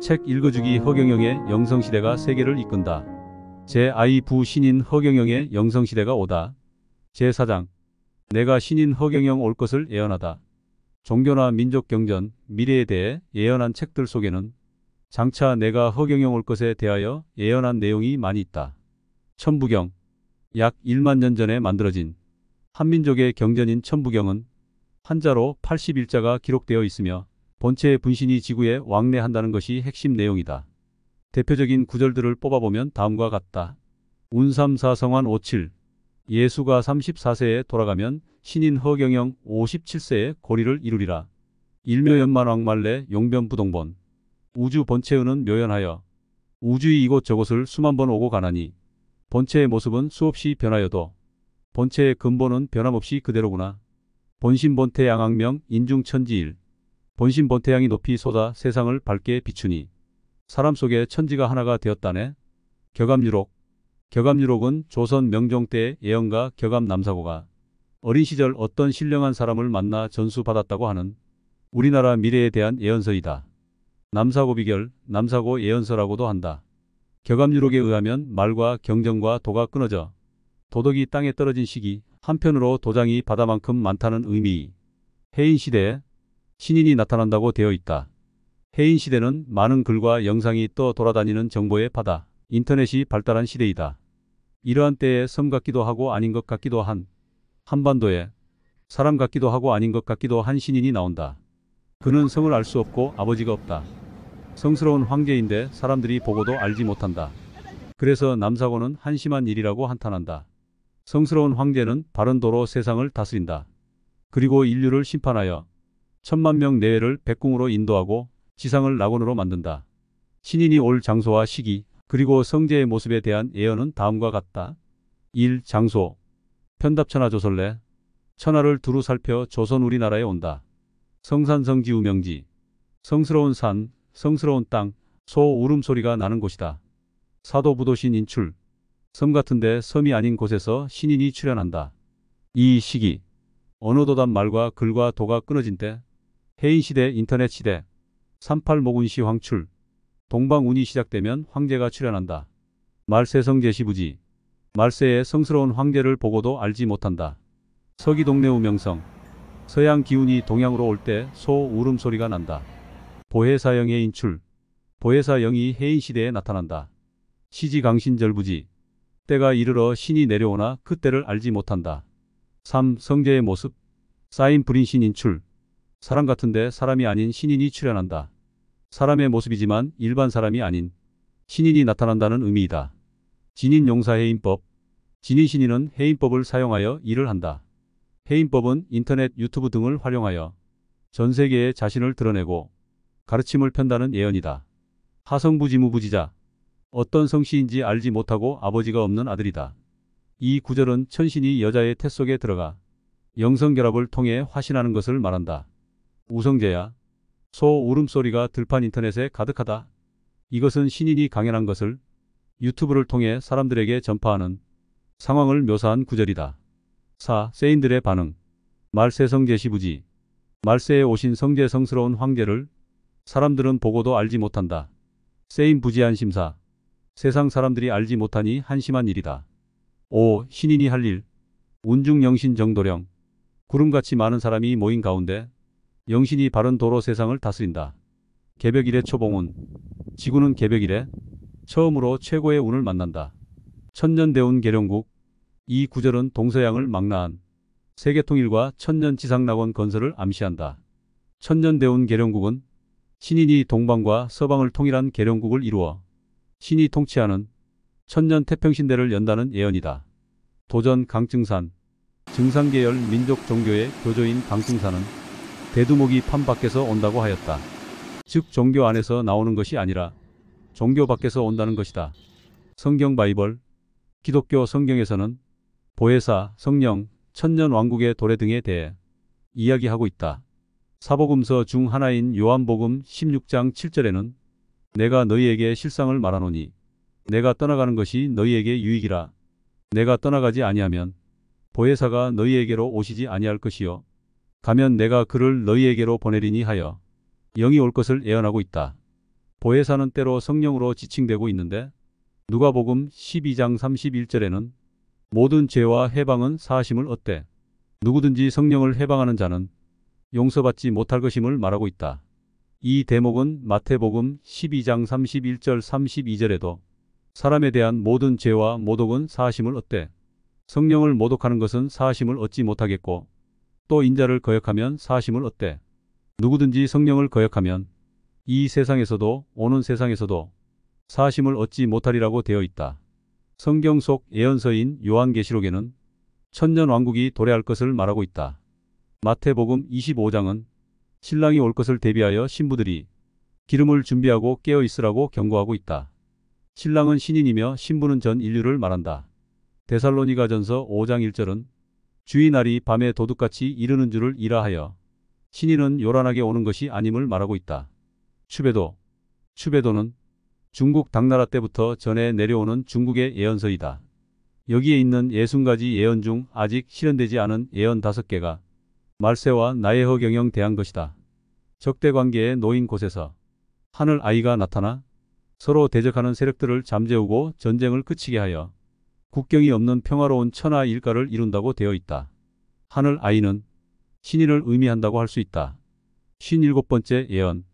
책 읽어주기 허경영의 영성시대가 세계를 이끈다. 제 아이 부 신인 허경영의 영성시대가 오다. 제사장 내가 신인 허경영 올 것을 예언하다. 종교나 민족 경전, 미래에 대해 예언한 책들 속에는 장차 내가 허경영 올 것에 대하여 예언한 내용이 많이 있다. 천부경 약 1만 년 전에 만들어진 한민족의 경전인 천부경은 한자로 81자가 기록되어 있으며 본체의 분신이 지구에 왕래한다는 것이 핵심 내용이다. 대표적인 구절들을 뽑아보면 다음과 같다. 운삼사 성환 57 예수가 34세에 돌아가면 신인 허경영 57세에 고리를 이루리라. 일묘연만 왕말래 용변부동본 우주 본체의는 묘연하여 우주의 이곳 저곳을 수만 번 오고 가나니 본체의 모습은 수없이 변하여도 본체의 근본은 변함없이 그대로구나. 본신본태 양학명 인중천지일 본신본태양이 높이 쏟아 세상을 밝게 비추니 사람 속에 천지가 하나가 되었다네. 격암유록 격암유록은 조선 명종 때 예언가 격암남사고가 어린 시절 어떤 신령한 사람을 만나 전수받았다고 하는 우리나라 미래에 대한 예언서이다. 남사고 비결, 남사고 예언서라고도 한다. 격암유록에 의하면 말과 경전과 도가 끊어져 도덕이 땅에 떨어진 시기, 한편으로 도장이 바다만큼 많다는 의미. 해인 시대에 신인이 나타난다고 되어 있다. 해인 시대는 많은 글과 영상이 떠 돌아다니는 정보의 바다, 인터넷이 발달한 시대이다. 이러한 때에 섬 같기도 하고 아닌 것 같기도 한 한반도에 사람 같기도 하고 아닌 것 같기도 한 신인이 나온다. 그는 성을 알 수 없고 아버지가 없다. 성스러운 황제인데 사람들이 보고도 알지 못한다. 그래서 남사고는 한심한 일이라고 한탄한다. 성스러운 황제는 바른 도로 세상을 다스린다. 그리고 인류를 심판하여 천만 명 내외를 백궁으로 인도하고 지상을 낙원으로 만든다. 신인이 올 장소와 시기 그리고 성제의 모습에 대한 예언은 다음과 같다. 1. 장소 편답천하 조설래 천하를 두루 살펴 조선 우리나라에 온다. 성산성지 우명지 성스러운 산, 성스러운 땅, 소 울음소리가 나는 곳이다. 사도부도신 인출 섬 같은데 섬이 아닌 곳에서 신인이 출현한다. 이 시기 언어도단 말과 글과 도가 끊어진 때 해인시대 인터넷시대 38모군시 황출 동방운이 시작되면 황제가 출현한다. 말세성제시부지 말세의 성스러운 황제를 보고도 알지 못한다. 서기 동네 우명성 서양 기운이 동양으로 올 때 소 울음소리가 난다. 보혜사영의 인출 보혜사영이 해인시대에 나타난다. 시지강신절부지 때가 이르러 신이 내려오나 그때를 알지 못한다. 3. 성제의 모습 사인 불인신 인출 사람 같은데 사람이 아닌 신인이 출현한다. 사람의 모습이지만 일반 사람이 아닌 신인이 나타난다는 의미이다. 진인 용사 해인법 진인 신인은 해인법을 사용하여 일을 한다. 해인법은 인터넷, 유튜브 등을 활용하여 전 세계에 자신을 드러내고 가르침을 편다는 예언이다. 하성부지무부지자 어떤 성씨인지 알지 못하고 아버지가 없는 아들이다. 이 구절은 천신이 여자의 태 속에 들어가 영성결합을 통해 화신하는 것을 말한다. 우성재야. 소 울음소리가 들판 인터넷에 가득하다. 이것은 신인이 강연한 것을 유튜브를 통해 사람들에게 전파하는 상황을 묘사한 구절이다. 4. 세인들의 반응 말세성제 시부지 말세에 오신 성제성스러운 황제를 사람들은 보고도 알지 못한다. 세인 부지한 심사 세상 사람들이 알지 못하니 한심한 일이다. 5. 신인이 할일 운중영신 정도령 구름같이 많은 사람이 모인 가운데 영신이 바른 도로 세상을 다스린다. 개벽 일의 초봉운 지구는 개벽 일에 처음으로 최고의 운을 만난다. 천년대운 계룡국 이 구절은 동서양을 망라한 세계통일과 천년지상낙원 건설을 암시한다. 천년대운 계룡국은 신인이 동방과 서방을 통일한 계룡국을 이루어 신이 통치하는 천년 태평신대를 연다는 예언이다. 도전 강증산 증상계열 민족 종교의 교조인 강증산은 대두목이 판 밖에서 온다고 하였다. 즉 종교 안에서 나오는 것이 아니라 종교 밖에서 온다는 것이다. 성경 바이벌, 기독교 성경에서는 보혜사, 성령, 천년왕국의 도래 등에 대해 이야기하고 있다. 사복음서 중 하나인 요한복음 16장 7절에는 내가 너희에게 실상을 말하노니 내가 떠나가는 것이 너희에게 유익이라 내가 떠나가지 아니하면 보혜사가 너희에게로 오시지 아니할 것이요 가면 내가 그를 너희에게로 보내리니 하여 영이 올 것을 예언하고 있다. 보혜사는 때로 성령으로 지칭되고 있는데 누가복음 12장 31절에는 모든 죄와 해방은 사심을 얻되 누구든지 성령을 해방하는 자는 용서받지 못할 것임을 말하고 있다. 이 대목은 마태복음 12장 31절 32절에도 사람에 대한 모든 죄와 모독은 사심을 얻되 성령을 모독하는 것은 사심을 얻지 못하겠고 또 인자를 거역하면 사심을 얻되 누구든지 성령을 거역하면 이 세상에서도 오는 세상에서도 사심을 얻지 못하리라고 되어 있다. 성경 속 예언서인 요한계시록에는 천년 왕국이 도래할 것을 말하고 있다. 마태복음 25장은 신랑이 올 것을 대비하여 신부들이 기름을 준비하고 깨어 있으라고 경고하고 있다. 신랑은 신인이며 신부는 전 인류를 말한다. 데살로니가전서 5장 1절은 주의 날이 밤에 도둑같이 이르는 줄을 이라하여 신인은 요란하게 오는 것이 아님을 말하고 있다. 추배도 추배도는 중국 당나라 때부터 전해 내려오는 중국의 예언서이다. 여기에 있는 60가지 예언 중 아직 실현되지 않은 예언 5개가 말세와 나의허 경영 대한 것이다. 적대관계에 놓인 곳에서 하늘 아이가 나타나 서로 대적하는 세력들을 잠재우고 전쟁을 그치게 하여 국경이 없는 평화로운 천하 일가를 이룬다고 되어 있다. 하늘 아이는 신인을 의미한다고 할 수 있다. 57번째 예언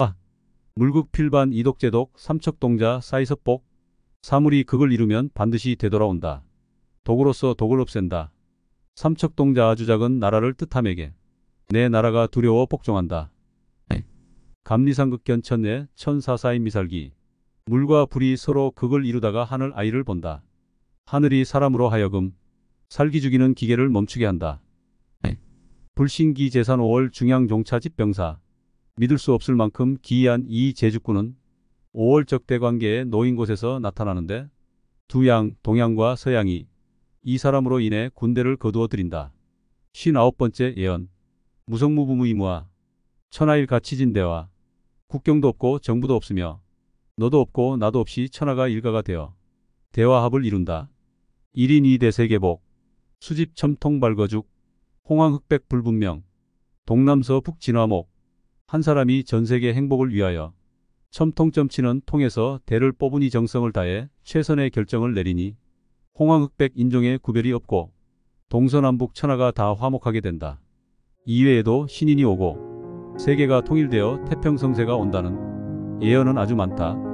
아! 물국 필반 이독제독 삼척동자 사이섭복 사물이 극을 이루면 반드시 되돌아온다. 독으로서 독을 없앤다. 삼척동자 아주작은 나라를 뜻함에게 내 나라가 두려워 복종한다. 감리상극견 천내 천사사인 미살기 물과 불이 서로 극을 이루다가 하늘 아이를 본다. 하늘이 사람으로 하여금 살기 죽이는 기계를 멈추게 한다. 네. 불신기 재산 5월 중양종차집 병사 믿을 수 없을 만큼 기이한 이 제주꾼은 5월 적대관계에 놓인 곳에서 나타나는데 두 양, 동양과 서양이 이 사람으로 인해 군대를 거두어들인다. 59번째 예언 무성무부무이무와 천하일 가치진대와 국경도 없고 정부도 없으며 너도 없고 나도 없이 천하가 일가가 되어 대화합을 이룬다. 1인 2대세계복, 수집 첨통 발거죽, 홍황 흑백 불분명, 동남서 북진화목, 한 사람이 전세계 행복을 위하여 첨통점치는 통해서 대를 뽑은 이 정성을 다해 최선의 결정을 내리니 홍황 흑백 인종의 구별이 없고 동서남북 천하가 다 화목하게 된다. 이외에도 신인이 오고 세계가 통일되어 태평성세가 온다는 예언은 아주 많다.